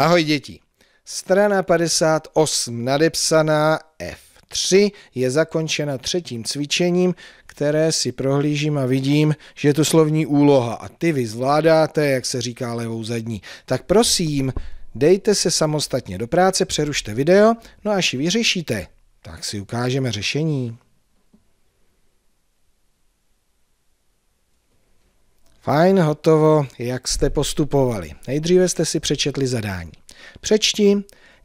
Ahoj děti. Strana 58 nadepsaná F3 je zakončena třetím cvičením, které si prohlížím a vidím, že je to slovní úloha a ty vy zvládáte, jak se říká levou zadní. Tak prosím, dejte se samostatně do práce, přerušte video, no až ji vyřešíte, tak si ukážeme řešení. Fajn, hotovo, jak jste postupovali. Nejdříve jste si přečetli zadání. Přečti,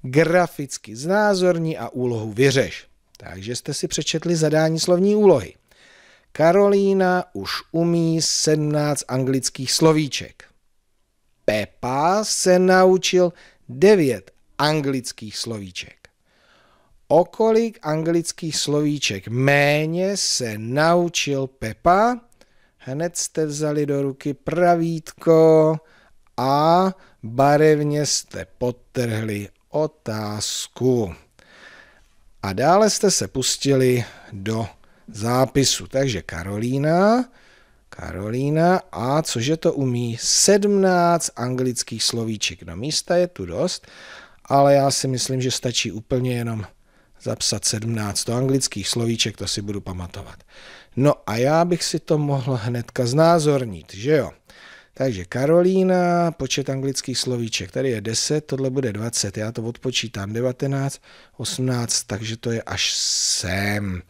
graficky znázorní a úlohu vyřeš. Takže jste si přečetli zadání slovní úlohy. Karolína už umí 17 anglických slovíček. Pepa se naučil 9 anglických slovíček. Okolik anglických slovíček méně se naučil Pepa? Hned jste vzali do ruky pravítko a barevně jste potrhli otázku. A dále jste se pustili do zápisu. Takže Karolína, Karolína a cože to umí? 17 anglických slovíček. No místa je tu dost, ale já si myslím, že stačí úplně jenom zapsat 17 to anglických slovíček, to si budu pamatovat. No a já bych si to mohl hnedka znázornit, že jo? Takže Karolína, počet anglických slovíček, tady je 10, tohle bude 20, já to odpočítám 19, 18, takže to je až sem.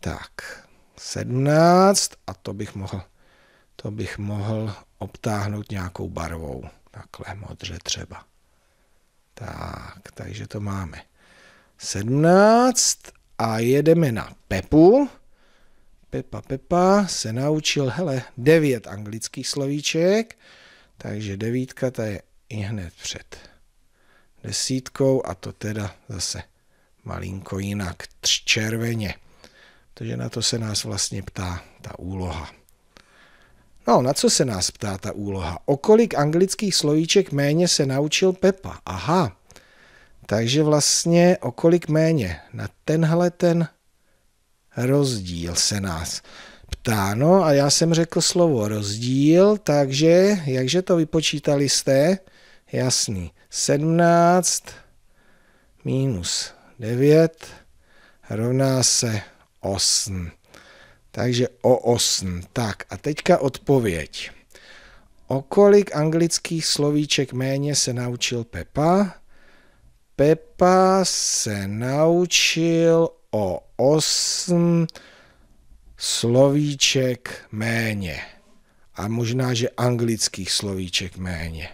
Tak, 17 a to bych mohl, to bych mohl obtáhnout nějakou barvou. Takhle modře třeba. Tak, takže to máme. 17 a jedeme na Pepu. Pepa Pepa se naučil, hele, 9 anglických slovíček, takže devítka ta je i hned před desítkou a to teda zase malinko jinak, tř červeně. Takže na to se nás vlastně ptá ta úloha. No, na co se nás ptá ta úloha? O kolik anglických slovíček méně se naučil Pepa? Aha, takže vlastně okolik méně na tenhle ten rozdíl se nás ptá. No a já jsem řekl slovo rozdíl, takže jakže to vypočítali jste? Jasný. 17 minus 9 rovná se 8. Takže o 8. Tak a teďka odpověď. O kolik anglických slovíček méně se naučil Pepa? Pepa se naučil o osm slovíček méně. A možná, že anglických slovíček méně.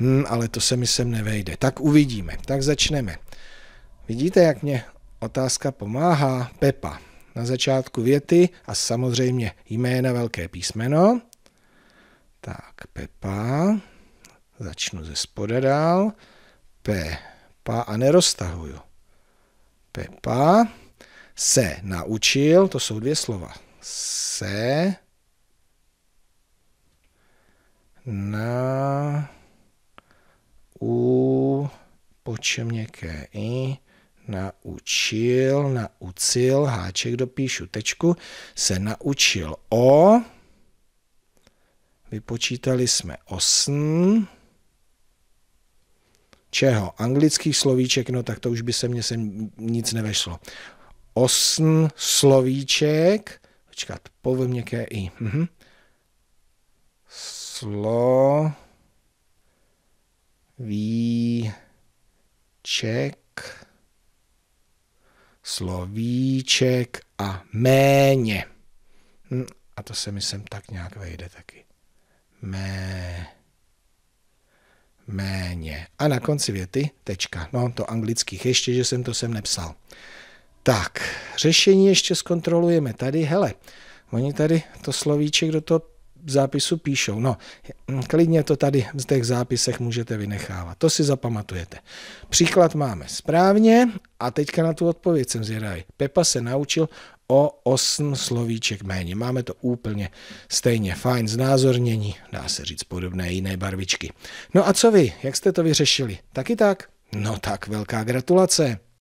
Hm, ale to se mi sem nevejde. Tak uvidíme, tak začneme. Vidíte, jak mě otázka pomáhá? Pepa. Na začátku věty a samozřejmě jména velké písmeno. Tak, Pepa. Začnu ze spoda dál. P. Pepa a neroztahuju. Pepa se naučil, to jsou dvě slova, se na u počem měkké i naučil, naučil, háček dopíšu tečku, se naučil o, vypočítali jsme osm čeho? Anglických slovíček, no tak to už by se mně sem nic nevešlo. Osm slovíček, počkat, povím měkké i. Mhm. Slo víček, slovíček a méně. Hm, a to se mi sem tak nějak vejde taky. Méně méně. A na konci věty tečka. No, to anglických ještě, že jsem to sem nepsal. Tak, řešení ještě zkontrolujeme tady. Hele, oni tady to slovíček do toho zápisu píšou. No, klidně to tady v těch zápisech můžete vynechávat. To si zapamatujete. Příklad máme správně a teďka na tu odpověď jsem zvědavý. Pepa se naučil o 8 slovíček méně. Máme to úplně stejně fajn znázornění, dá se říct podobné jiné barvičky. No a co vy, jak jste to vyřešili? Taky tak? No tak velká gratulace.